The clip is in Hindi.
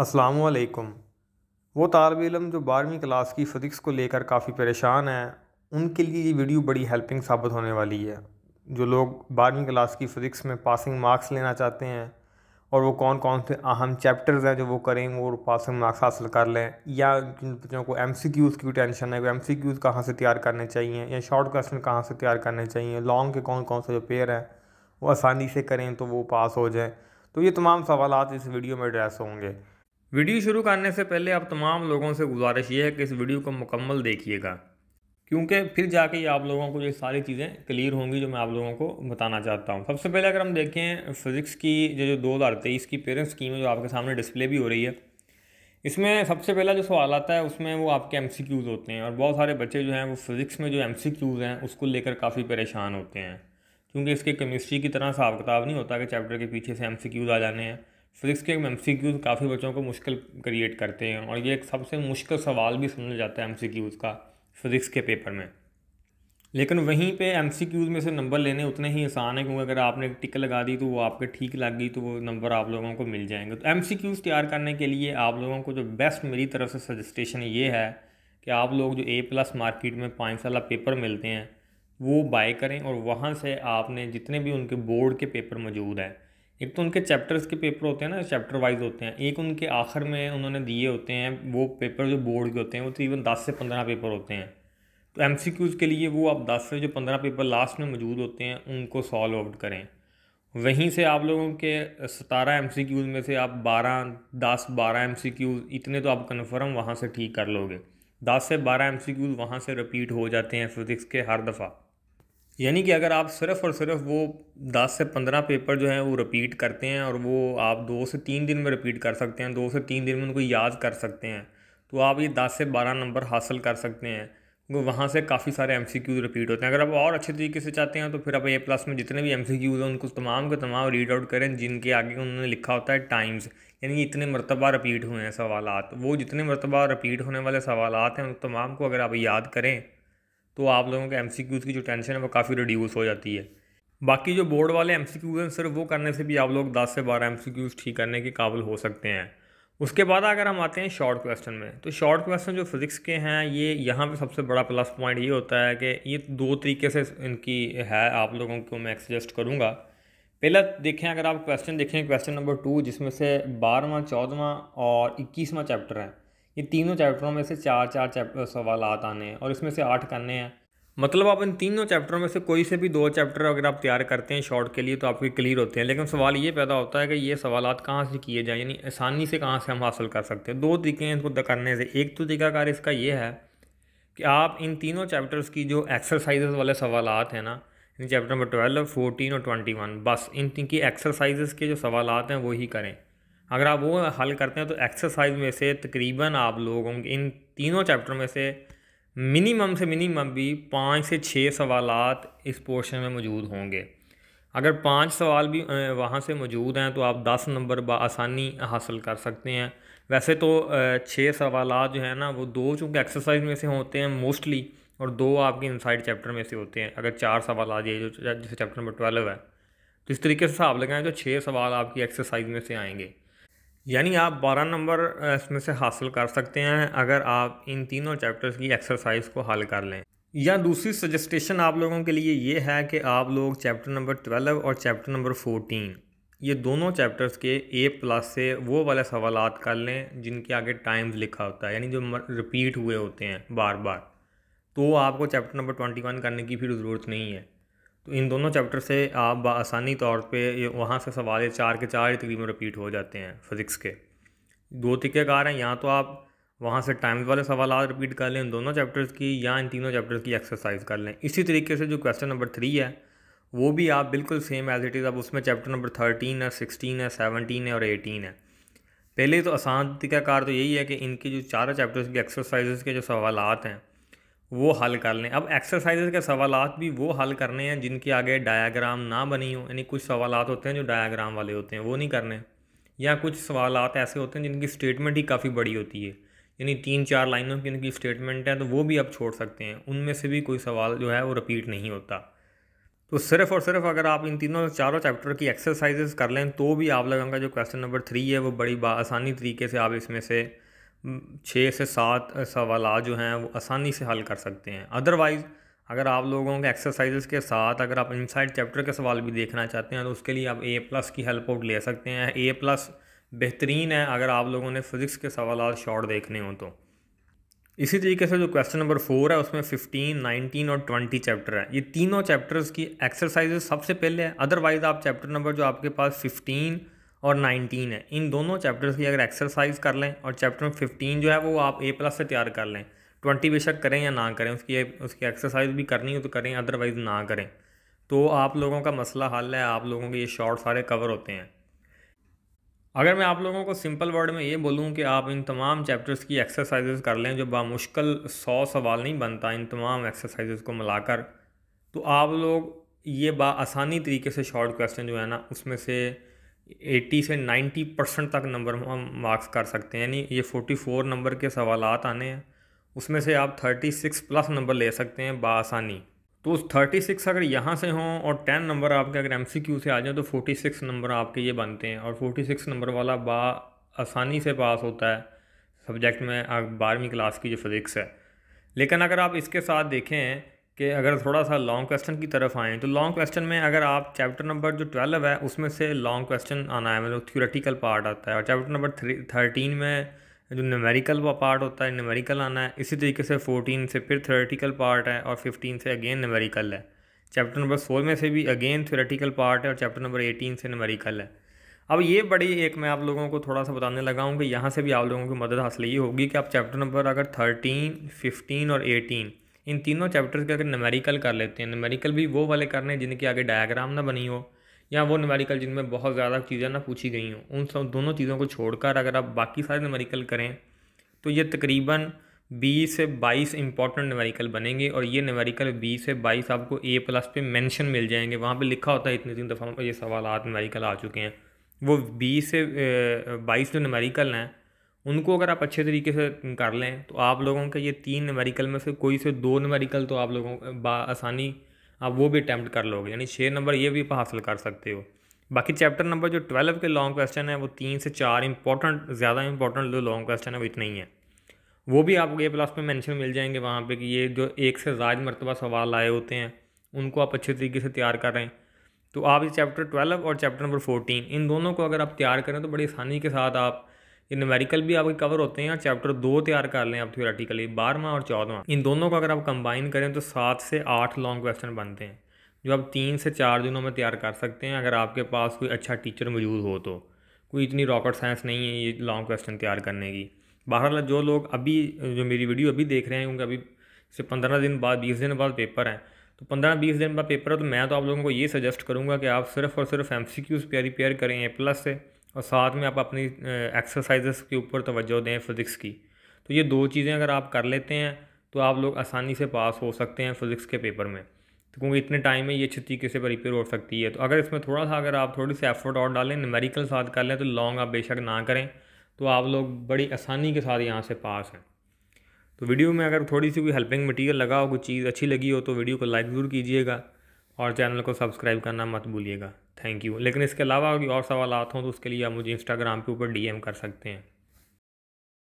असलकुम वो तालब इलम जो बारहवीं क्लास की फ़िज़िक्स को लेकर काफ़ी परेशान है उनके लिए ये वीडियो बड़ी हेल्पिंग साबित होने वाली है जो लोग बारहवीं क्लास की फ़िज़िक्स में पासिंग मार्क्स लेना चाहते हैं और वो कौन कौन से अहम चैप्टर्स हैं जो वो करें वो पासिंग मार्क्स हासिल कर लें या जिन बच्चों को एम सी क्यूज़ की टेंशन है वो एम सी क्यूज़ कहाँ से तैयार करने चाहिए या शॉर्ट क्वेश्चन कहाँ से तैयार करने चाहिए लॉन्ग के कौन कौन से जो पेयर हैं वो आसानी से करें तो वो पास हो जाएँ तो ये तमाम सवाल इस वीडियो में एड्रेस होंगे वीडियो शुरू करने से पहले आप तमाम लोगों से गुजारिश ये है कि इस वीडियो को मुकम्मल देखिएगा क्योंकि फिर जाके आप लोगों को ये सारी चीज़ें क्लियर होंगी जो मैं आप लोगों को बताना चाहता हूँ सबसे पहले अगर हम देखें फ़िज़िक्स की जो जो दो हज़ार तेईस की पेरेंट्स स्कीम है जो आपके सामने डिस्प्ले भी हो रही है इसमें सबसे पहला जो सवाल आता है उसमें वो आपके एम होते हैं और बहुत सारे बच्चे जो हैं वो फिज़िक्स में जो एम हैं उसको लेकर काफ़ी परेशान होते हैं क्योंकि इसके केमिस्ट्री की तरह हिसाब किताब नहीं होता कि चैप्टर के पीछे से एम आ जाने हैं फिजिक्स के एम सी क्यूज़ काफ़ी बच्चों को मुश्किल क्रिएट करते हैं और ये एक सबसे मुश्किल सवाल भी समझा जाता है एम सी क्यूज़ का फिज़िक्स के पेपर में लेकिन वहीं पे एम सी क्यूज़ में से नंबर लेने उतने ही आसान है क्योंकि अगर आपने टिक लगा दी तो वो आपके ठीक लग गई तो वो नंबर आप लोगों को मिल जाएंगे तो एम सी क्यूज़ तैयार करने के लिए आप लोगों को जो बेस्ट मेरी तरफ से सजेस्टेशन ये है कि आप लोग जो ए प्लस मार्केट में पाँच साल पेपर मिलते हैं वो बाय करें और वहाँ से आपने जितने भी उनके बोर्ड के पेपर मौजूद हैं एक तो उनके चैप्टर्स के पेपर होते हैं ना चैप्टर वाइज होते हैं एक उनके आखिर में उन्होंने दिए होते हैं वो पेपर जो बोर्ड के होते हैं वो तकरीबन दस से पंद्रह पेपर होते हैं तो एम के लिए वो आप दस से जो पंद्रह पेपर लास्ट में मौजूद होते हैं उनको सॉल्व आउट करें वहीं से आप लोगों के सतारह एम में से आप बारह दस बारह एम इतने तो आप कन्फर्म वहाँ से ठीक कर लोगे दस से बारह एम सी वहाँ से रिपीट हो जाते हैं फिज़िक्स के हर दफ़ा यानी कि अगर आप सिर्फ और सिर्फ वो दस से पंद्रह पेपर जो हैं वो रिपीट करते हैं और वो आप दो से तीन दिन में रिपीट कर सकते हैं दो से तीन दिन में उनको याद कर सकते हैं तो आप ये दस से बारह नंबर हासिल कर सकते हैं क्योंकि वहाँ से काफ़ी सारे एम सी क्यूज़ रिपीट होते हैं अगर आप और अच्छे तरीके से चाहते हैं तो फिर आप ए प्लस में जितने भी एम सी क्यूज़ हैं उनको तमाम के तमाम रीड आउट करें जिनके आगे उन्होंने लिखा होता है टाइम्स यानी इतने मरतबा रिपीट हुए हैं सवालत वो जितने मरतबा रिपीट होने वाले सवालत हैं उन तमाम को अगर आप याद करें तो आप लोगों के एम की जो टेंशन है वो काफ़ी रिड्यूस हो जाती है बाकी जो बोर्ड वाले एम सी क्यूज हैं सर वो करने से भी आप लोग दस से बारह एम ठीक करने के काबिल हो सकते हैं उसके बाद अगर हम आते हैं शॉर्ट क्वेश्चन में तो शॉर्ट क्वेश्चन जो फिज़िक्स के हैं ये यहाँ पे सबसे बड़ा प्लस पॉइंट ये होता है कि ये दो तरीके से इनकी है आप लोगों को मैं एक्सजेस्ट करूँगा पहला देखें अगर आप क्वेश्चन देखें क्वेश्चन नंबर टू जिसमें से बारहवा चौदहवा और इक्कीसवां चैप्टर हैं ये तीनों चैप्टरों में से चार चार चैप्टर सवाल आने हैं और इसमें से आठ करने हैं मतलब आप इन तीनों चैप्टरों में से कोई से भी दो चैप्टर अगर आप तैयार करते हैं शॉर्ट के लिए तो आपके क्लियर होते हैं लेकिन सवाल ये पैदा होता है कि ये सवाल कहाँ से किए जाएँ यानी आसानी से कहाँ से हम हासिल कर सकते हैं दो तरीके हैं इसको करने से एक तो तरीकाकार इसका ये है कि आप इन तीनों चैप्टर्स की जो एक्सरसाइजेज वाले सवाल हैं ना चैप्टर नंबर ट्वेल्व फोर्टीन और ट्वेंटी वन बस इन की एक्सरसाइजेस के जो सवाल हैं वही करें अगर आप वो हल करते हैं तो एक्सरसाइज में से तकरीबन आप लोगों के इन तीनों चैप्टर में से मिनिमम से मिनिमम भी पाँच से छः सवाल इस पोर्शन में मौजूद होंगे अगर पाँच सवाल भी वहाँ से मौजूद हैं तो आप दस नंबर आसानी हासिल कर सकते हैं वैसे तो छः सवाल जो है ना वो दो चूँकि एक्सरसाइज में से होते हैं मोस्टली और दो आपके इनसाइड चैप्टर में से होते हैं अगर चार सवाल आ जाए जो जैसे चैप्टर नंबर ट्वेल्व है तो इस तरीके से हिसाब लगाएं तो छः सवाल आपकी एक्सरसाइज में से आएंगे यानी आप 12 नंबर इसमें से हासिल कर सकते हैं अगर आप इन तीनों चैप्टर्स की एक्सरसाइज को हल कर लें या दूसरी सजेस्टेशन आप लोगों के लिए ये है कि आप लोग चैप्टर नंबर 12 और चैप्टर नंबर 14 ये दोनों चैप्टर्स के ए प्लस से वो वाले सवाल कर लें जिनके आगे टाइम्स लिखा होता है यानी जो रिपीट हुए होते हैं बार बार तो आपको चैप्टर नंबर ट्वेंटी वन करने की फिर ज़रूरत नहीं है तो इन दोनों चैप्टर से आप आसानी तौर पे वहाँ से सवाल ये चार के चार ही तकरीबन रिपीट हो जाते हैं फिज़िक्स के दो तरीक़ेकार हैं या तो आप वहाँ से टाइम्स वाले सवाल रिपीट कर लें दोनों चैप्टर्स की या इन तीनों चैप्टर्स की एक्सरसाइज कर लें इसी तरीके से जो क्वेश्चन नंबर थ्री है वो भी आप बिल्कुल सेम एज इट इज़ आप उसमें चैप्टर नंबर थर्टीन है सिक्सटीन है सेवनटीन है और एटीन है पहले तो आसान तरीकाकार तो यही है कि इनके जो चारों चैप्टर्स की एक्सरसाइज़ के जो सवाल हैं वो हल कर लें अब एक्सरसाइजेज के सवाल भी वो हल करने हैं जिनके आगे डायाग्राम ना बनी हो यानी कुछ सवाल होते हैं जो डायाग्राम वाले होते हैं वो नहीं करने या कुछ सवाल ऐसे होते हैं जिनकी स्टेटमेंट ही काफ़ी बड़ी होती है यानी तीन चार लाइनों की उनकी स्टेटमेंट है तो वो भी आप छोड़ सकते हैं उनमें से भी कोई सवाल जो है वो रिपीट नहीं होता तो सिर्फ और सिर्फ अगर आप इन तीनों चारों चैप्टर की एक्सरसाइजेस कर लें तो भी आप लगाऊंगा का जो क्वेश्चन नंबर थ्री है वो बड़ी आसानी तरीके से आप इसमें से छः से सात सवाल जो हैं वो आसानी से हल कर सकते हैं अदरवाइज़ अगर आप लोगों के एक्सरसाइजेस के साथ अगर आप इनसाइड चैप्टर के सवाल भी देखना चाहते हैं तो उसके लिए आप ए प्लस की हेल्प आउट ले सकते हैं ए प्लस बेहतरीन है अगर आप लोगों ने फिज़िक्स के सवाल शॉर्ट देखने हों तो इसी तरीके से जो क्वेश्चन नंबर फोर है उसमें फिफ्टीन नाइनटीन और ट्वेंटी चैप्टर है ये तीनों चैप्टर्स की एक्सरसाइजेस सबसे पहले है अदरवाइज़ आप चैप्टर नंबर जो आपके पास फिफ्टीन और 19 है इन दोनों चैप्टर्स की अगर एक्सरसाइज कर लें और चैप्टर 15 जो है वो आप ए प्लस से तैयार कर लें 20 बेशक करें या ना करें उसकी उसकी एक्सरसाइज भी करनी हो तो करें अदरवाइज़ ना करें तो आप लोगों का मसला हल है आप लोगों के ये शॉर्ट सारे कवर होते हैं अगर मैं आप लोगों को सिंपल वर्ड में ये बोलूँ कि आप इन तमाम चैप्टर्स की एक्सरसाइजेज कर लें जो बामुश्किल सौ सवाल नहीं बनता इन तमाम एक्सरसाइजेज को मिलाकर तो आप लोग ये बा आसानी तरीके से शॉर्ट क्वेश्चन जो है ना उसमें से एटी से नाइन्टी परसेंट तक नंबर हम मार्क्स कर सकते हैं यानी ये फोर्टी फोर नंबर के सवाल आने हैं उसमें से आप थर्टी सिक्स प्लस नंबर ले सकते हैं बासानी तो उस थर्टी सिक्स अगर यहाँ से हों और टेन नंबर आपके अगर एम सी क्यू से आ जाए तो फोर्टी सिक्स नंबर आपके ये बनते हैं और फोर्टी सिक्स नंबर वाला बा आसानी से पास होता है सब्जेक्ट में बारहवीं क्लास की जो फिज़िक्स है लेकिन अगर आप इसके साथ देखें कि अगर थोड़ा सा लॉन्ग क्वेश्चन की तरफ आएँ तो लॉन्ग क्वेश्चन में अगर आप चैप्टर नंबर जो ट्वेल्व है उसमें से लॉन्ग क्वेश्चन आना है मतलब थ्योरेटिकल पार्ट आता है और चैप्टर नंबर थर्टीन में जो वो पार्ट होता है न्यूमेरिकल आना है इसी तरीके से फोर्टीन से फिर थ्योरेटिकल पार्ट है और फिफ्टीन से अगेन न्यूमेरिकल है चैप्टर नंबर सोलह में से भी अगेन थ्योरेटिकल पार्ट है और चैप्टर नंबर एटीन से न्यूमेरिकल है अब ये बड़ी एक मैं आप लोगों को थोड़ा सा बताने लगा हूँ कि यहाँ से भी आप लोगों की मदद हासिल ये होगी कि आप चैप्टर नंबर अगर थर्टीन फिफ्टीन और एटीन इन तीनों चैप्टर्स के अगर नमेरिकल कर लेते हैं नमेरिकल भी वो वाले करने हैं जिनके आगे डायग्राम ना बनी हो या वो नमेरिकल जिनमें बहुत ज़्यादा चीज़ें ना पूछी गई हों उन सब दोनों चीज़ों को छोड़कर अगर आप बाकी सारे नमेरिकल करें तो ये तकरीबन बीस से बाईस इंपॉर्टेंट नमेरिकल बनेंगे और ये नमेरिकल बीस से बाईस आपको ए प्लस पे मैंशन मिल जाएंगे वहाँ पर लिखा होता है इतने दिन दफ़ा ये सवाल नमेरिकल आ चुके हैं वो बीस से बाईस जो नमेरिकल हैं उनको अगर आप अच्छे तरीके से कर लें तो आप लोगों के ये तीन नमेरिकल में से कोई से दो नमेरिकल तो आप लोगों आसानी आप वो भी अटैम्प्ट कर लोगे यानी छः नंबर ये भी आप हासिल कर सकते हो बाकी चैप्टर नंबर जो ट्वेल्व के लॉन्ग क्वेश्चन है वो तीन से चार इंपॉर्टेंट ज़्यादा इंपॉर्टेंट जो लॉन्ग क्वेश्चन है वो इतने ही हैं वो भी आपको ए प्लस में मैंशन मिल जाएंगे वहाँ पर कि ये जो एक से ज़ायद मरतबा सवाल आए होते हैं उनको आप अच्छे तरीके से तैयार कर रहे हैं तो आप ये चैप्टर ट्वेल्व और चैप्टर नंबर फोर्टीन इन दोनों को अगर आप तैयार करें तो बड़ी आसानी के साथ आप ये न्यूमेरिकल भी आपके कवर होते हैं और चैप्टर दो तैयार कर लें आप थियोरेटिकली बारहवा और चौदहवा इन दोनों को अगर आप कंबाइन करें तो सात से आठ लॉन्ग क्वेश्चन बनते हैं जो आप तीन से चार दिनों में तैयार कर सकते हैं अगर आपके पास कोई अच्छा टीचर मौजूद हो तो कोई इतनी रॉकेट साइंस नहीं है ये लॉन्ग क्वेश्चन तैयार करने की बहरहाल जो लोग अभी जो मेरी वीडियो अभी देख रहे हैं क्योंकि अभी से पंद्रह दिन बाद बीस दिन बाद पेपर है तो पंद्रह बीस दिन बाद पेपर है तो मैं तो आप लोगों को ये सजेस्ट करूँगा कि आप सिर्फ और सिर्फ एम सी क्यूज़ प्यारी प्यार करें ए प्लस से और साथ में आप अपनी एक्सरसाइजेस के ऊपर तवज्जो दें फ़िज़िक्स की तो ये दो चीज़ें अगर आप कर लेते हैं तो आप लोग आसानी से पास हो सकते हैं फ़िज़िक्स के पेपर में तो क्योंकि इतने टाइम में ये अच्छी तरीके से रिपेयर हो सकती है तो अगर इसमें थोड़ा सा अगर आप थोड़ी सी एफर्ट और डालें नमेरिकल साथ कर लें तो लॉन्ग आप बेशक ना करें तो आप लोग बड़ी आसानी के साथ यहाँ से पास हैं तो वीडियो में अगर थोड़ी सी कोई हेल्पिंग मटीरियल लगा हो कोई चीज़ अच्छी लगी हो तो वीडियो को लाइक ज़रूर कीजिएगा और चैनल को सब्सक्राइब करना मत भूलिएगा थैंक यू लेकिन इसके अलावा अगर और सवाल आते हो तो उसके लिए आप मुझे इंस्टाग्राम के ऊपर डीएम कर सकते हैं